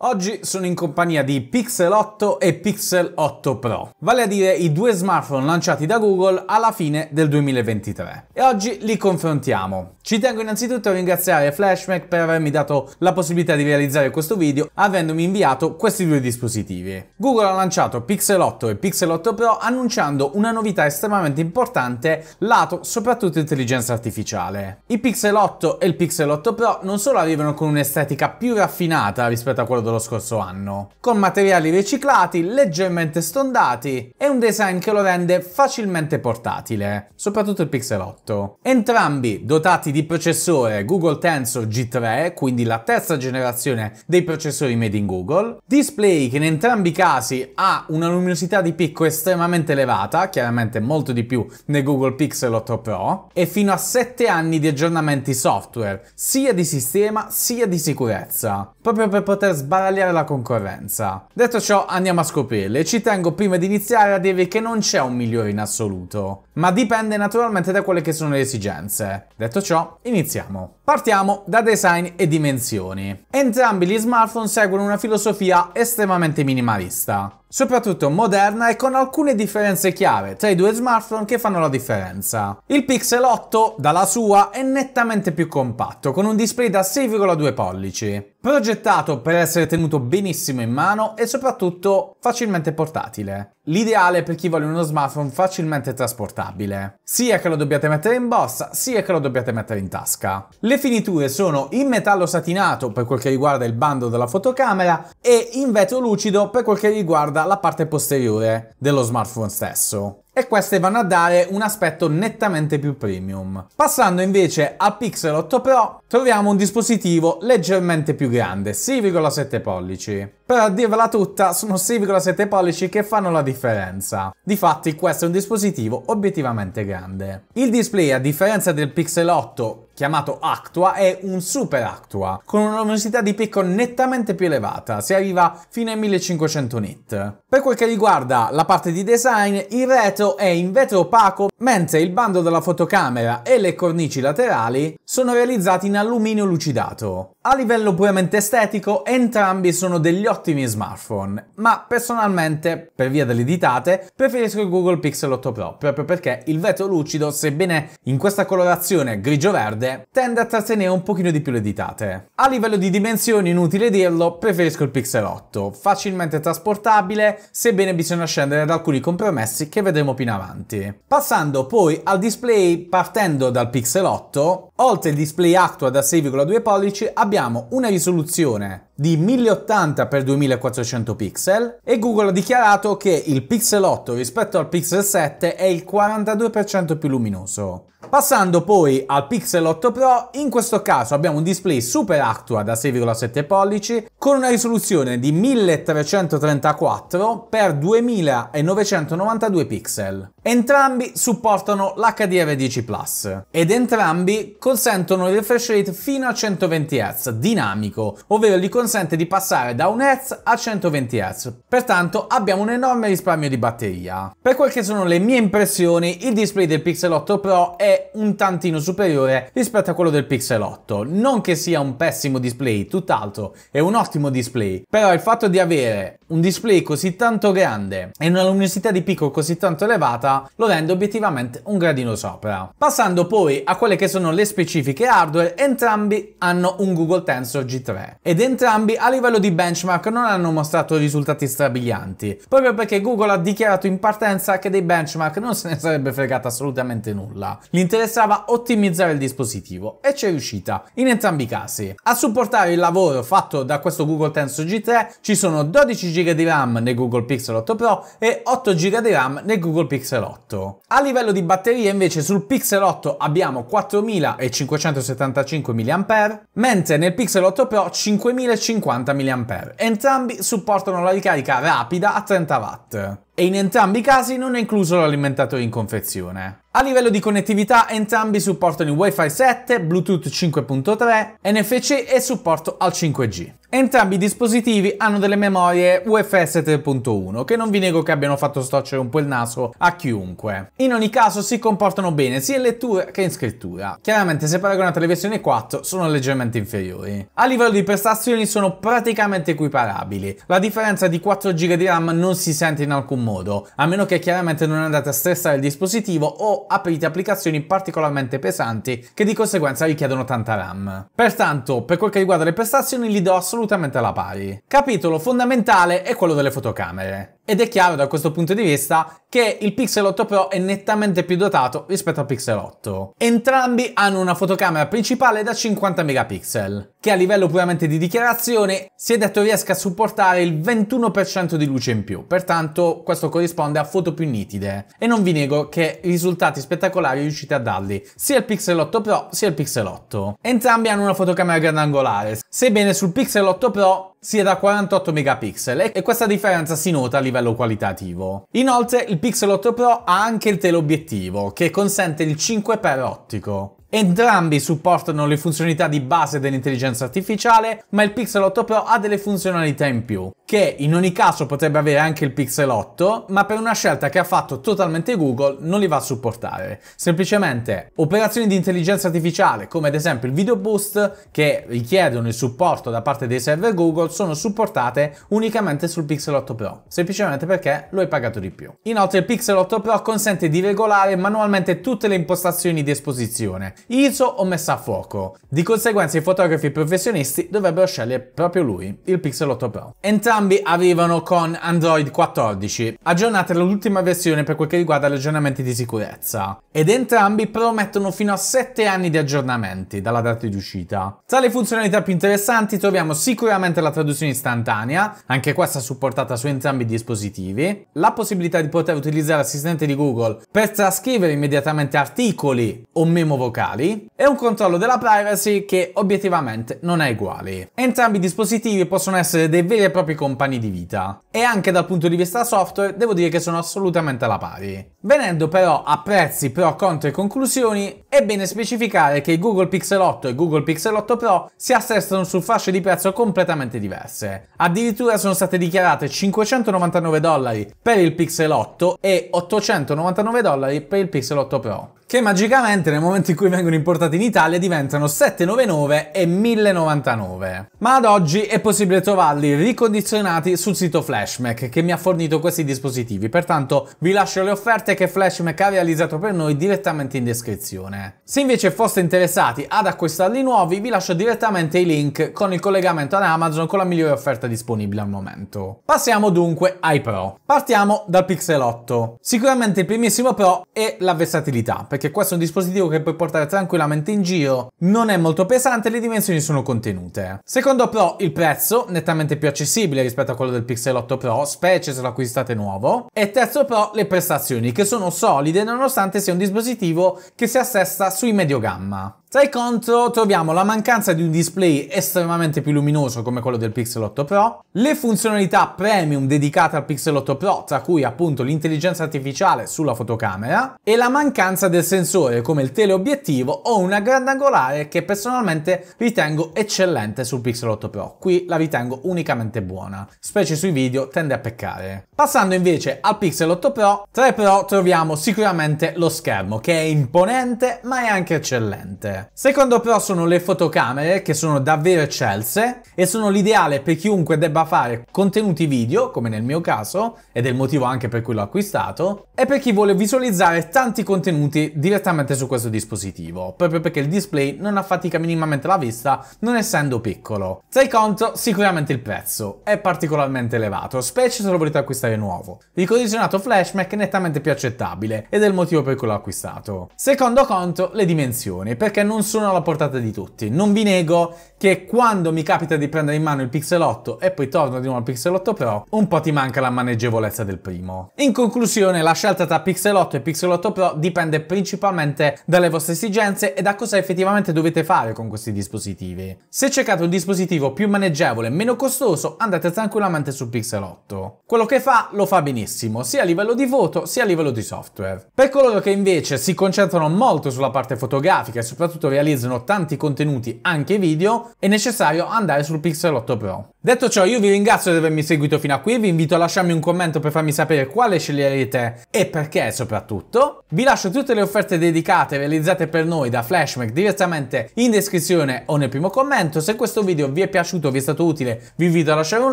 Oggi sono in compagnia di Pixel 8 e Pixel 8 Pro, vale a dire i due smartphone lanciati da Google alla fine del 2023. E oggi li confrontiamo. Ci tengo innanzitutto a ringraziare Flashmac per avermi dato la possibilità di realizzare questo video avendomi inviato questi due dispositivi. Google ha lanciato Pixel 8 e Pixel 8 Pro annunciando una novità estremamente importante lato soprattutto intelligenza artificiale. I Pixel 8 e il Pixel 8 Pro non solo arrivano con un'estetica più raffinata rispetto a quello dello scorso anno, con materiali riciclati, leggermente stondati e un design che lo rende facilmente portatile, soprattutto il Pixel 8. Entrambi dotati di processore Google Tensor G3, quindi la terza generazione dei processori made in Google, display che in entrambi i casi ha una luminosità di picco estremamente elevata, chiaramente molto di più nel Google Pixel 8 Pro, e fino a 7 anni di aggiornamenti software, sia di sistema sia di sicurezza, proprio per poter sbagliare sbaragliare la concorrenza. Detto ciò andiamo a scoprirle, ci tengo prima di iniziare a dirvi che non c'è un migliore in assoluto, ma dipende naturalmente da quelle che sono le esigenze. Detto ciò, iniziamo. Partiamo da design e dimensioni. Entrambi gli smartphone seguono una filosofia estremamente minimalista, soprattutto moderna e con alcune differenze chiave tra i due smartphone che fanno la differenza. Il Pixel 8, dalla sua, è nettamente più compatto, con un display da 6,2 pollici, progettato per essere tenuto benissimo in mano e soprattutto facilmente portatile. L'ideale per chi vuole uno smartphone facilmente trasportabile, sia che lo dobbiate mettere in borsa, sia che lo dobbiate mettere in tasca. Le finiture sono in metallo satinato per quel che riguarda il bando della fotocamera e in vetro lucido per quel che riguarda la parte posteriore dello smartphone stesso e queste vanno a dare un aspetto nettamente più premium. Passando invece al Pixel 8 Pro troviamo un dispositivo leggermente più grande, 6,7 pollici. Però a dirvela tutta sono 6,7 pollici che fanno la differenza. Difatti questo è un dispositivo obiettivamente grande. Il display a differenza del Pixel 8 chiamato Actua è un super Actua, con una luminosità di picco nettamente più elevata, si arriva fino ai 1500 nit. Per quel che riguarda la parte di design, il retro è in vetro opaco, mentre il bando della fotocamera e le cornici laterali sono realizzati in alluminio lucidato. A livello puramente estetico, entrambi sono degli ottimi smartphone, ma personalmente, per via delle ditate, preferisco il Google Pixel 8 Pro, proprio perché il vetro lucido, sebbene in questa colorazione grigio-verde, tende a trattenere un pochino di più le ditate. A livello di dimensioni, inutile dirlo, preferisco il Pixel 8, facilmente trasportabile, sebbene bisogna scendere da alcuni compromessi che vedremo più in avanti. Passando poi al display, partendo dal Pixel 8, Oltre il display Actua da 6,2 pollici abbiamo una risoluzione di 1080x2400 pixel e Google ha dichiarato che il Pixel 8 rispetto al Pixel 7 è il 42% più luminoso. Passando poi al Pixel 8 Pro, in questo caso abbiamo un display super actua da 6,7 pollici con una risoluzione di 1334 x 2992 pixel. Entrambi supportano l'HDR10 Plus ed entrambi consentono il refresh rate fino a 120 Hz dinamico, ovvero gli consente di passare da 1 Hz a 120 Hz. Pertanto abbiamo un enorme risparmio di batteria. Per quel che sono le mie impressioni, il display del Pixel 8 Pro è un tantino superiore rispetto a quello del Pixel 8. Non che sia un pessimo display, tutt'altro, è un ottimo display, però il fatto di avere un display così tanto grande e una luminosità di picco così tanto elevata lo rende obiettivamente un gradino sopra. Passando poi a quelle che sono le specifiche hardware, entrambi hanno un Google Tensor G3 ed entrambi a livello di benchmark non hanno mostrato risultati strabilianti, proprio perché Google ha dichiarato in partenza che dei benchmark non se ne sarebbe fregata assolutamente nulla. Gli interessava ottimizzare il dispositivo e ci è riuscita in entrambi i casi. A supportare il lavoro fatto da questo Google Tensor G3 ci sono 12 gb di RAM nel Google Pixel 8 Pro e 8GB di RAM nel Google Pixel 8. A livello di batteria invece sul Pixel 8 abbiamo 4575 mAh, mentre nel Pixel 8 Pro 5050 mAh. Entrambi supportano la ricarica rapida a 30 W e in entrambi i casi non è incluso l'alimentatore in confezione. A livello di connettività entrambi supportano il Wi-Fi 7, Bluetooth 5.3, NFC e supporto al 5G. Entrambi i dispositivi hanno delle memorie UFS 3.1 che non vi nego che abbiano fatto storcere un po' il naso a chiunque. In ogni caso si comportano bene sia in lettura che in scrittura. Chiaramente se paragonate alle versioni 4 sono leggermente inferiori. A livello di prestazioni sono praticamente equiparabili. La differenza di 4 GB di RAM non si sente in alcun modo modo, a meno che chiaramente non andate a stressare il dispositivo o aprite applicazioni particolarmente pesanti che di conseguenza richiedono tanta RAM. Pertanto, per quel che riguarda le prestazioni, li do assolutamente alla pari. Capitolo fondamentale è quello delle fotocamere. Ed è chiaro da questo punto di vista che il Pixel 8 Pro è nettamente più dotato rispetto al Pixel 8. Entrambi hanno una fotocamera principale da 50 megapixel, che a livello puramente di dichiarazione si è detto riesca a supportare il 21% di luce in più, pertanto questo corrisponde a foto più nitide. E non vi nego che risultati spettacolari riuscite a darli, sia il Pixel 8 Pro sia il Pixel 8. Entrambi hanno una fotocamera grandangolare, sebbene sul Pixel 8 Pro sia da 48 megapixel e questa differenza si nota a livello qualitativo. Inoltre il Pixel 8 Pro ha anche il teleobiettivo che consente il 5x ottico. Entrambi supportano le funzionalità di base dell'intelligenza artificiale, ma il Pixel 8 Pro ha delle funzionalità in più che in ogni caso potrebbe avere anche il Pixel 8, ma per una scelta che ha fatto totalmente Google non li va a supportare. Semplicemente operazioni di intelligenza artificiale, come ad esempio il Video Boost, che richiedono il supporto da parte dei server Google, sono supportate unicamente sul Pixel 8 Pro, semplicemente perché lo hai pagato di più. Inoltre il Pixel 8 Pro consente di regolare manualmente tutte le impostazioni di esposizione, ISO o messa a fuoco. Di conseguenza i fotografi professionisti dovrebbero scegliere proprio lui, il Pixel 8 Pro. Entrambi entrambi avevano con Android 14, aggiornate all'ultima versione per quel che riguarda gli aggiornamenti di sicurezza, ed entrambi promettono fino a 7 anni di aggiornamenti dalla data di uscita. Tra le funzionalità più interessanti troviamo sicuramente la traduzione istantanea, anche questa supportata su entrambi i dispositivi, la possibilità di poter utilizzare l'assistente di Google per trascrivere immediatamente articoli o memo vocali, e un controllo della privacy che obiettivamente non è uguale. Entrambi i dispositivi possono essere dei veri e propri computer compagni di vita e anche dal punto di vista software devo dire che sono assolutamente alla pari. Venendo però a prezzi, pro, contro e conclusioni, è bene specificare che Google Pixel 8 e Google Pixel 8 Pro si assestano su fasce di prezzo completamente diverse. Addirittura sono state dichiarate 599 dollari per il Pixel 8 e 899 dollari per il Pixel 8 Pro che magicamente nel momento in cui vengono importati in Italia diventano 799 e 1099. Ma ad oggi è possibile trovarli ricondizionati sul sito Flash Flashmac che mi ha fornito questi dispositivi, pertanto vi lascio le offerte che Flashmac ha realizzato per noi direttamente in descrizione. Se invece foste interessati ad acquistarli nuovi vi lascio direttamente i link con il collegamento ad Amazon con la migliore offerta disponibile al momento. Passiamo dunque ai Pro. Partiamo dal Pixel 8. Sicuramente il primissimo Pro è la versatilità, perché questo è un dispositivo che puoi portare tranquillamente in giro, non è molto pesante e le dimensioni sono contenute. Secondo Pro il prezzo, nettamente più accessibile rispetto a quello del Pixel 8 quarto pro, specie se lo acquistate nuovo, e terzo pro le prestazioni, che sono solide nonostante sia un dispositivo che si assesta sui mediogamma. Tra i contro troviamo la mancanza di un display estremamente più luminoso come quello del Pixel 8 Pro, le funzionalità premium dedicate al Pixel 8 Pro, tra cui appunto l'intelligenza artificiale sulla fotocamera, e la mancanza del sensore come il teleobiettivo o una grandangolare che personalmente ritengo eccellente sul Pixel 8 Pro, qui la ritengo unicamente buona, specie sui video tende a peccare. Passando invece al Pixel 8 Pro, tra i Pro troviamo sicuramente lo schermo che è imponente ma è anche eccellente migliore. Secondo pro sono le fotocamere che sono davvero eccelse e sono l'ideale per chiunque debba fare contenuti video, come nel mio caso, ed è il motivo anche per cui l'ho acquistato, e per chi vuole visualizzare tanti contenuti direttamente su questo dispositivo, proprio perché il display non affatica minimamente la vista, non essendo piccolo. Sai conto, sicuramente il prezzo è particolarmente elevato, specie se lo volete acquistare nuovo. Il condizionato flashback è nettamente più accettabile ed è il motivo per cui l'ho acquistato. Secondo conto, le dimensioni, perché non sono alla portata di tutti. Non vi nego che quando mi capita di prendere in mano il Pixel 8 e poi torno di nuovo al Pixel 8 Pro, un po' ti manca la maneggevolezza del primo. In conclusione, la scelta tra Pixel 8 e Pixel 8 Pro dipende principalmente dalle vostre esigenze e da cosa effettivamente dovete fare con questi dispositivi. Se cercate un dispositivo più maneggevole e meno costoso, andate tranquillamente sul Pixel 8. Quello che fa, lo fa benissimo, sia a livello di foto, sia a livello di software. Per coloro che invece si concentrano molto sulla parte fotografica e soprattutto soprattutto realizzano tanti contenuti anche video, è necessario andare sul Pixel 8 Pro. Detto ciò io vi ringrazio di avermi seguito fino a qui, vi invito a lasciarmi un commento per farmi sapere quale sceglierete e perché soprattutto. Vi lascio tutte le offerte dedicate realizzate per noi da Flashmac direttamente in descrizione o nel primo commento. Se questo video vi è piaciuto, vi è stato utile, vi invito a lasciare un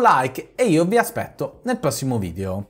like e io vi aspetto nel prossimo video.